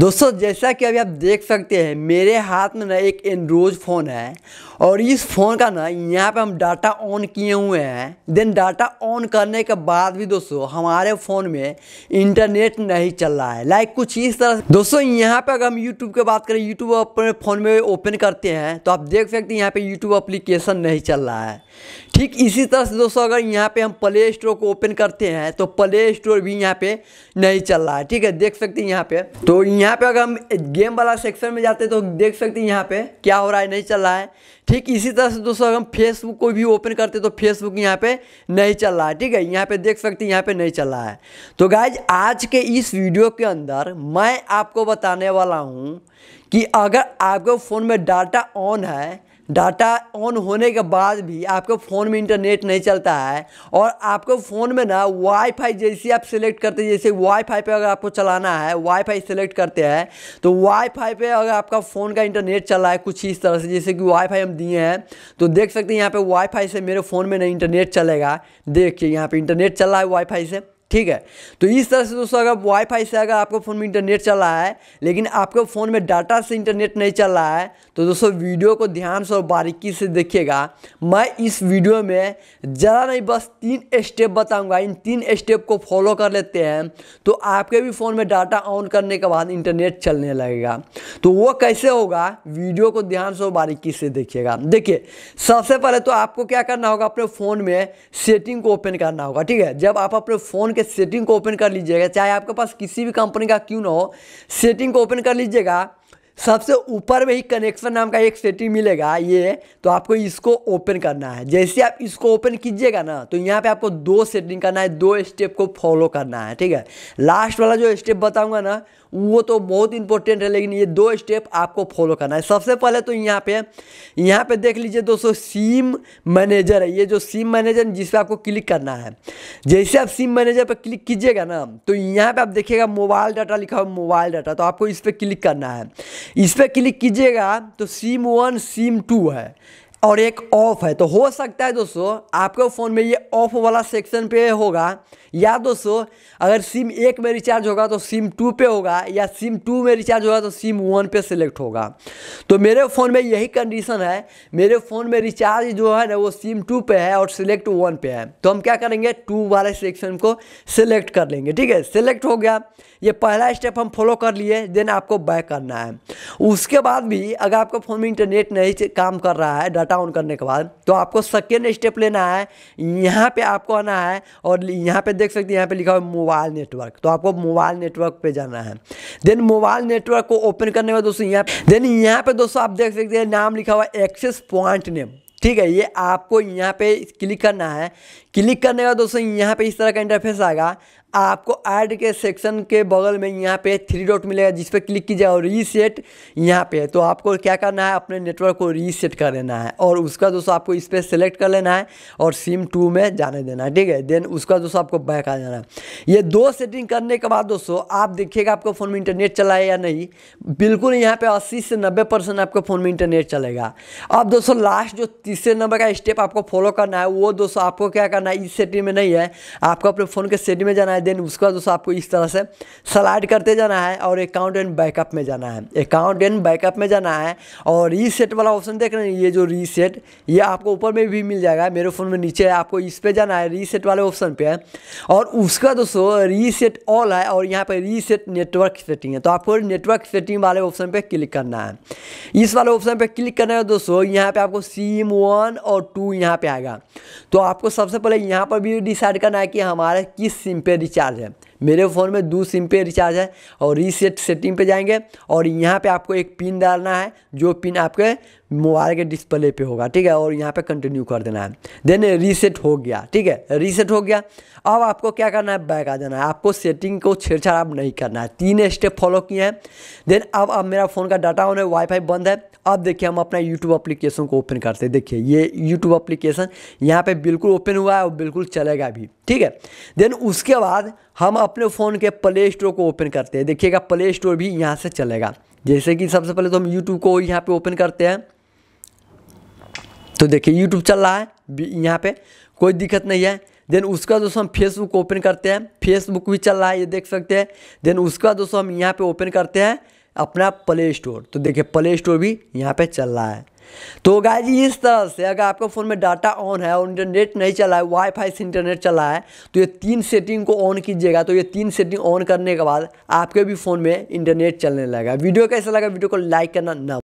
दोस्तों जैसा कि अभी आप देख सकते हैं मेरे हाथ में ना एक एंड्रोज फ़ोन है और इस फ़ोन का ना यहाँ पे हम डाटा ऑन किए हुए हैं देन डाटा ऑन करने के बाद भी दोस्तों हमारे फ़ोन में इंटरनेट नहीं चल रहा है लाइक कुछ इस तरह दोस्तों यहाँ पे अगर हम यूट्यूब की बात करें यूट्यूब अपने फ़ोन में ओपन करते हैं तो आप देख सकते हैं यहाँ पर यूट्यूब अप्लीकेशन नहीं चल रहा है ठीक इसी तरह से दोस्तों अगर यहाँ पे हम प्ले स्टोर को ओपन करते हैं तो प्ले स्टोर भी यहाँ पे नहीं चल रहा है ठीक है देख सकते हैं यहाँ पे तो यहाँ पे अगर हम गेम वाला सेक्शन में जाते हैं तो देख सकते हैं यहाँ पे क्या हो रहा है नहीं चल रहा है ठीक इसी तरह से दोस्तों अगर हम फेसबुक को भी ओपन करते तो फेसबुक यहाँ पे नहीं चल रहा है ठीक है यहाँ पे देख सकते हैं यहाँ पे नहीं चल रहा है तो गाइज आज के इस वीडियो के अंदर मैं आपको बताने वाला हूँ कि अगर आपके फ़ोन में डाटा ऑन है डाटा ऑन होने के बाद भी आपके फ़ोन में इंटरनेट नहीं चलता है और आपके फ़ोन में ना वाईफाई जैसे आप सिलेक्ट करते हैं जैसे वाईफाई पे अगर आपको चलाना है वाईफाई सिलेक्ट करते हैं तो वाईफाई पे अगर आपका फ़ोन का इंटरनेट चल रहा है कुछ इस तरह से जैसे कि वाईफाई हम दिए हैं तो देख सकते हैं यहाँ पर वाईफाई से मेरे फ़ोन में ना इंटरनेट चलेगा देखिए यहाँ पर इंटरनेट चल रहा है वाईफाई से ठीक है तो इस तरह से दोस्तों अगर वाईफाई से अगर आपके फ़ोन में इंटरनेट चल रहा है लेकिन आपके फ़ोन में डाटा से इंटरनेट नहीं चल रहा है तो दोस्तों वीडियो को ध्यान से और बारीकी से देखिएगा मैं इस वीडियो में ज़रा नहीं बस तीन स्टेप बताऊंगा इन तीन स्टेप को फॉलो कर लेते हैं तो आपके भी फ़ोन में डाटा ऑन करने के बाद इंटरनेट चलने लगेगा तो वो कैसे होगा वीडियो को ध्यान से और बारीकी से देखिएगा देखिए सबसे पहले तो आपको क्या करना होगा अपने फ़ोन में सेटिंग को ओपन करना होगा ठीक है जब आप अपने फ़ोन के सेटिंग को ओपन कर लीजिएगा चाहे आपके पास किसी भी कंपनी का क्यों ना हो सेटिंग को ओपन कर लीजिएगा सबसे ऊपर में ही कनेक्शन नाम का एक सेटिंग मिलेगा ये तो आपको इसको ओपन करना है जैसे आप इसको ओपन कीजिएगा ना तो यहाँ पे आपको दो सेटिंग करना है दो स्टेप को फॉलो करना है ठीक है लास्ट वाला जो स्टेप बताऊंगा ना वो तो बहुत इंपॉर्टेंट है लेकिन ये दो स्टेप आपको फॉलो करना है सबसे पहले तो यहाँ पे यहाँ पे देख लीजिए दोस्तों सिम मैनेजर है ये जो सिम मैनेजर जिस पर आपको क्लिक करना है जैसे आप सिम मैनेजर पर क्लिक कीजिएगा ना तो यहाँ पे आप देखिएगा मोबाइल डाटा लिखा हुआ मोबाइल डाटा तो आपको इस पर क्लिक करना है इस पर क्लिक कीजिएगा तो सिम वन सिम टू है और एक ऑफ है तो हो सकता है दोस्तों आपके फ़ोन में ये ऑफ वाला सेक्शन पे होगा या दोस्तों अगर सिम एक में रिचार्ज होगा तो सिम टू पे होगा या सिम टू में रिचार्ज होगा तो सिम वन पे सिलेक्ट होगा तो मेरे फ़ोन में यही कंडीशन है मेरे फ़ोन में रिचार्ज जो है ना वो सिम टू पे है और सिलेक्ट वन पे है तो हम क्या करेंगे टू वाले सेक्शन को सिलेक्ट कर लेंगे ठीक है सिलेक्ट हो गया ये पहला स्टेप हम फॉलो कर लिए देन आपको बैक करना है उसके बाद भी अगर आपका फ़ोन में इंटरनेट नहीं काम कर रहा है डाटा डाउन करने के बाद तो आपको सेकेंड स्टेप लेना है यहाँ पे आपको आना है और यहाँ पे देख सकते हैं यहाँ पे लिखा हुआ है मोबाइल नेटवर्क तो आपको मोबाइल नेटवर्क पे जाना है देन मोबाइल नेटवर्क को ओपन करने के बाद दोस्तों यहाँ देन यहाँ पे दोस्तों आप देख सकते हैं नाम लिखा हुआ एक्सेस पॉइंट नेम ठीक है ये आपको यहाँ पे क्लिक करना है क्लिक करने का दोस्तों यहाँ पे इस तरह का इंटरफेस आएगा आपको ऐड के सेक्शन के बगल में यहाँ पे थ्री डॉट मिलेगा जिस पर क्लिक कीजिए और रीसेट यहाँ पे तो आपको क्या करना है अपने नेटवर्क को रीसेट कर लेना है और उसका दोस्तों आपको इस पर सेलेक्ट कर लेना है और सिम टू में जाने देना है ठीक है देन उसका दोस्तों आपको बैक आ जाना है ये दो सेटिंग करने के बाद दोस्तों आप देखिएगा आपके फ़ोन में इंटरनेट चला है या नहीं बिल्कुल यहाँ पर अस्सी से नब्बे परसेंट आपके फ़ोन में इंटरनेट चलेगा अब दोस्तों लास्ट जो तीसरे नंबर का स्टेप आपको फॉलो करना है वो दोस्तों आपको क्या करना है इस सेटिंग में नहीं है आपको अपने फ़ोन के सेटिंग में जाना है है देन उसके बाद दोस्तों आपको इस तरह से स्लाइड करते जाना है और अकाउंट एंड बैकअप में जाना है अकाउंट एंड बैकअप में जाना है और रीसेट वाला ऑप्शन देख रहे हैं ये जो रीसेट ये आपको ऊपर में भी मिल जाएगा मेरे फ़ोन में नीचे है आपको इस पर जाना है रीसेट वाले ऑप्शन पर है और उसका दोस्तों रीसेट ऑल है और यहाँ पर रीसेट नेटवर्क सेटिंग है तो आपको नेटवर्क सेटिंग वाले ऑप्शन पर क्लिक करना है इस वाले ऑप्शन पर क्लिक करना है दोस्तों यहाँ पर आपको सीम वन और टू यहाँ पर आएगा तो आपको सबसे पहले यहाँ पर भी डिसाइड करना है कि हमारे किस सिम पर रिचार्ज है मेरे फ़ोन में दो सिम पे रिचार्ज है और रीसेट सेटिंग पे जाएंगे और यहाँ पे आपको एक पिन डालना है जो पिन आपके मोबाइल के डिस्प्ले पे होगा ठीक है और यहाँ पे कंटिन्यू कर देना है देन रीसेट हो गया ठीक है रीसेट हो गया अब आपको क्या करना है बैक आ जाना है आपको सेटिंग को छेड़छाड़ आप नहीं करना है तीन स्टेप फॉलो किए हैं देन अब अब मेरा फ़ोन का डाटा ऑन है वाईफाई बंद है अब देखिए हम अपना यूट्यूब अप्लीकेशन को ओपन करते हैं देखिए ये यूट्यूब अप्लीकेशन यहाँ पर बिल्कुल ओपन हुआ है और बिल्कुल चलेगा भी ठीक है देन उसके बाद हम अपने फ़ोन के प्ले स्टोर को ओपन करते हैं देखिएगा प्ले स्टोर भी यहाँ से चलेगा जैसे कि सबसे पहले तो हम यूट्यूब को यहाँ पे ओपन करते हैं तो देखिए यूट्यूब चल रहा है यहाँ पे कोई दिक्कत नहीं है देन उसका दोस्तों हम फेसबुक ओपन करते हैं फेसबुक भी चल रहा है ये देख सकते हैं देन उसका दोस्तों हम यहाँ पे ओपन करते हैं अपना प्ले स्टोर तो देखिए प्ले स्टोर भी यहाँ पे चल रहा है तो गाय जी इस तरह से अगर आपका फ़ोन में डाटा ऑन है और इंटरनेट नहीं चला है वाईफाई से इंटरनेट चला है तो ये तीन सेटिंग को ऑन कीजिएगा तो ये तीन सेटिंग ऑन करने के बाद आपके भी फ़ोन में इंटरनेट चलने लगा वीडियो कैसा लगा वीडियो को लाइक करना ना